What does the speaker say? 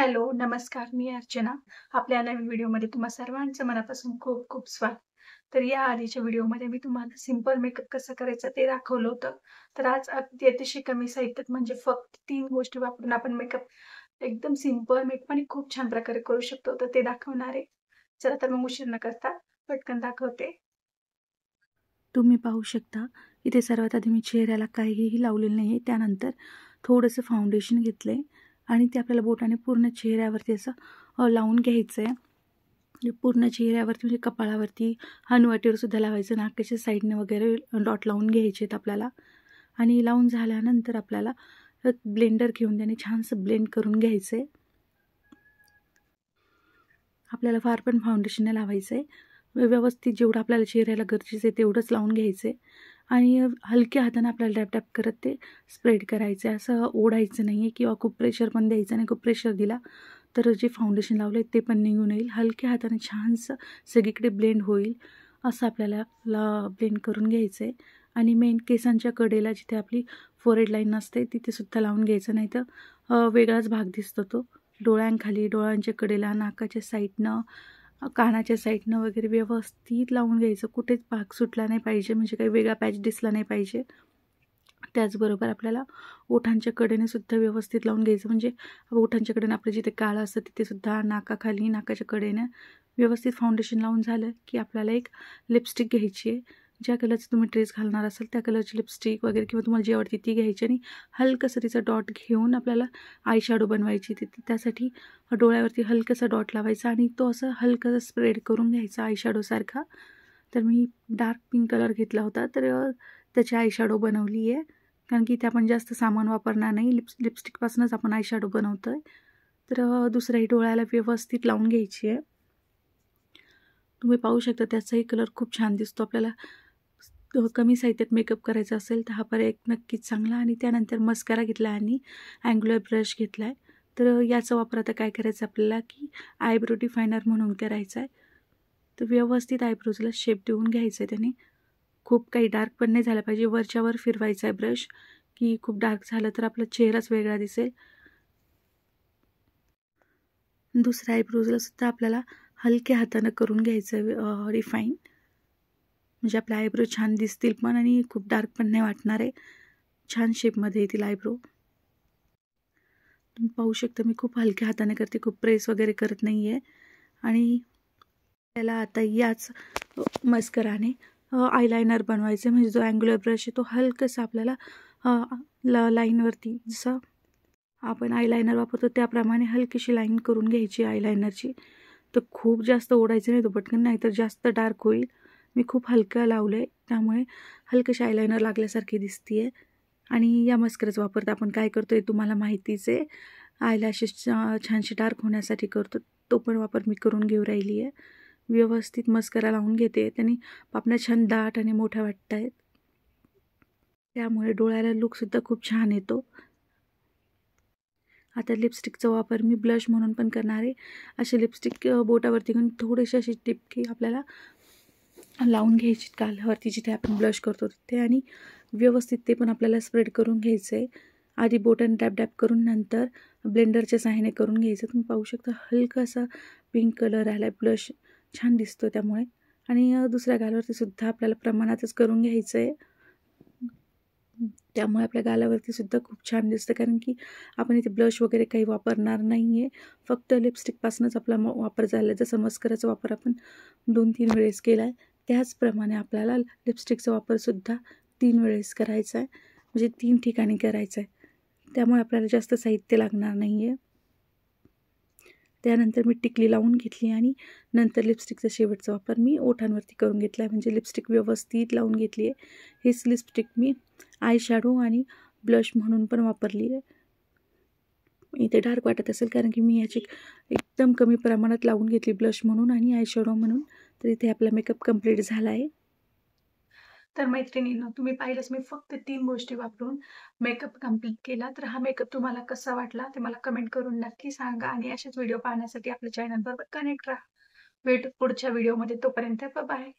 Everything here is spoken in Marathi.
हॅलो नमस्कार मी अर्चना आपल्या नवीन व्हिडिओमध्ये तुम्हा सर्वांचं मनापासून खूप खूप स्वागत तर या आधीच्या व्हिडिओमध्ये मी तुम्हाला सिंपल मेकअप कसं करायचं ते दाखवलं होतं तर आज अगदी अतिशय कमी साहित्यात म्हणजे फक्त तीन गोष्टी वापरून आपण मेकअप एकदम सिंपल मेकअप आणि खूप छान प्रकारे करू शकतो तर ते दाखवणार आहे चला तर मग उशीर न करता पटकन दाखवते तुम्ही पाहू शकता इथे सर्वात आधी मी चेहऱ्याला काहीही लावलेलं नाही त्यानंतर थोडंसं फाउंडेशन घेतलं आणि ते आपल्याला बोटाने पूर्ण चेहऱ्यावरती असं लावून घ्यायचं आहे पूर्ण चेहऱ्यावरती म्हणजे कपाळावरती हनुवाटीवर सुद्धा लावायचं नाकाच्या साईडने वगैरे डॉट लावून घ्यायचे आहेत आपल्याला आणि लावून झाल्यानंतर आपल्याला ब्लेंडर घेऊन त्याने छानसं ब्लेंड करून घ्यायचं आहे आपल्याला फार पण फाउंडेशनने लावायचं आहे व्यवस्थित जेवढं आपल्याला चेहऱ्याला गरजेचं आहे तेवढंच लावून घ्यायचं आहे आणि हलक्या हाताने आपल्याला डॅप डॅप करत ते स्प्रेड करायचं आहे असं ओढायचं नाही आहे किंवा खूप प्रेशर पण द्यायचं नाही खूप प्रेशर दिला तर जे फाउंडेशन लावलं आहे ते पण निघून येईल हलक्या हाताने छानसं सगळीकडे ब्लेंड होईल असं आपल्याला ला ब्लेंड करून घ्यायचं आहे आणि मेन केसांच्या कडेला जिथे आपली फोरेड लाईन असते तिथेसुद्धा लावून घ्यायचं नाही तर वेगळाच भाग दिसतो तो डोळ्यांखाली डोळ्यांच्या कडेला नाकाच्या साईडनं कानाच्या साईडनं वगैरे व्यवस्थित लावून घ्यायचं कुठेच भाग सुटला नाही पाहिजे म्हणजे काही वेगळा पॅच दिसला नाही पाहिजे त्याचबरोबर आपल्याला ओठांच्या कडेने सुद्धा व्यवस्थित लावून घ्यायचं म्हणजे ओठांच्या कडेने आपलं जिथे काळं असतं तिथेसुद्धा नाकाखाली नाकाच्या कडेनं व्यवस्थित फाउंडेशन लावून झालं की आपल्याला एक लिपस्टिक घ्यायची आहे ज्या कलरचं तुम्ही ड्रेस घालणार असाल त्या कलरची लिपस्टिक वगैरे किंवा तुम्हाला जी आवडते ती घ्यायची आणि हलकंसं तिचा डॉट घेऊन आपल्याला आयशॅडो बनवायची तिथे त्यासाठी डोळ्यावरती हलकंसा डॉट लावायचा आणि तो असं हलकं स्प्रेड करून घ्यायचा शॅडोसारखा तर मी डार्क पिंक कलर घेतला होता तर त्याची आयशॅडो बनवली आहे कारण की इथे आपण जास्त सामान वापरणार नाही लिप्स लिपस्टिकपासूनच आपण आयशॅडो बनवतो आहे तर दुसऱ्याही डोळ्याला व्यवस्थित लावून घ्यायची आहे तुम्ही पाहू शकता त्याचाही कलर खूप छान दिसतो आपल्याला कमी साहित्यात मेकअप करायचा असेल तर हा पर्याय नक्कीच चांगला आणि त्यानंतर मस्कारा घेतला आणि अँग्लोय ब्रश घेतला आहे तर याचा वापर आता काय करायचा आपल्याला की आयब्रो डिफायनर म्हणून करायचा आहे तर व्यवस्थित आयब्रोजला शेप देऊन घ्यायचं आहे त्याने खूप काही डार्क पण नाही झालं पाहिजे वरच्यावर फिरवायचा आहे ब्रश की खूप डार्क झालं तर आपला चेहराच वेगळा दिसेल दुसऱ्या आयब्रोजला सुद्धा आपल्याला हलक्या हातानं करून घ्यायचं आहे रिफाईन म्हणजे आपले आयब्रो छान दिसतील पण आणि खूप डार्क पण नाही वाटणार आहे छान शेपमध्ये येतील आयब्रो तुम्ही पाहू शकता मी खूप हलक्या हाताने करते खूप प्रेस वगैरे करत नाही आहे आणि त्याला आता याच मस्कराने आयलायनर बनवायचं म्हणजे जो अँग्युलर ब्रश आहे तो हलकसा आपल्याला ल लाईनवरती जसं आपण आयलायनर वापरतो त्याप्रमाणे हलकीशी लाईन करून घ्यायची आयलायनरची तर खूप जास्त ओढायचं नाही तो पटकन नाहीतर जास्त डार्क होईल मी खूप हलकं लावलं आहे त्यामुळे हलकं आयलायनर लागल्यासारखी दिसते आहे आणि या मस्कराचा वापर आपण काय करतो आहे तुम्हाला माहितीच आहे आयलॅशेस छानशी डार्क होण्यासाठी करतो तो पण वापर मी करून घेऊ राहिली आहे व्यवस्थित मस्करा लावून घेते त्यांनी पापण्या छान दाट आणि मोठ्या वाटत आहेत त्यामुळे डोळ्याला लुकसुद्धा खूप छान येतो आता लिपस्टिकचा वापर मी ब्लश म्हणून पण करणार आहे असे लिपस्टिक बोटावरती घेऊन थोडेसे अशी टिपकी आपल्याला लावून घ्यायची गालावरती जिथे आपण ब्लश करतो तिथे आणि व्यवस्थित ते पण आपल्याला स्प्रेड करून घ्यायचं आहे आधी बोटन डॅप डॅप करून नंतर ब्लेंडरच्या सहाय्याने करून घ्यायचं तुम्ही पाहू शकता असा पिंक कलर आला आहे ब्लश छान दिसतो त्यामुळे आणि दुसऱ्या गालावरतीसुद्धा सुद्धा आपल्याला प्रमाणातच करून घ्यायचं आहे त्यामुळे आपल्या गालावरतीसुद्धा सुद्धा खूप छान दिसतं कारण की आपण इथे ब्लश वगैरे काही वापरणार नाही आहे फक्त लिपस्टिकपासूनच आपला वापर झाला जसं मस्कराचा वापर आपण दोन तीन वेळेस केला आहे त्याचप्रमाणे आपल्याला लिपस्टिकचा वापरसुद्धा तीन वेळेस करायचा आहे म्हणजे तीन ठिकाणी करायचं आहे त्यामुळे आपल्याला जास्त साहित्य लागणार नाही आहे त्यानंतर मी टिकली लावून घेतली आणि नंतर लिपस्टिकचा शेवटचा वापर मी ओठांवरती करून घेतला आहे म्हणजे लिपस्टिक व्यवस्थित लावून घेतली आहे हेच लिपस्टिक मी आय शॅडो आणि ब्लश म्हणून पण वापरली आहे इथे डार्क वाटत असेल कारण की मी याची एकदम कमी प्रमाणात लावून घेतली ब्लश म्हणून आणि आयशॅडो म्हणून तर इथे आपला मेकअप कंप्लीट झाला आहे तर मैत्रिणीनं तुम्ही पाहिलंच मी फक्त तीन गोष्टी वापरून मेकअप कम्प्लीट केला तर हा मेकअप तुम्हाला कसा वाटला ते मला कमेंट करून नक्की सांगा आणि असेच व्हिडिओ पाहण्यासाठी आपल्या चॅनलबरोबर कनेक्ट राहा भेट पुढच्या व्हिडिओमध्ये तोपर्यंत बाय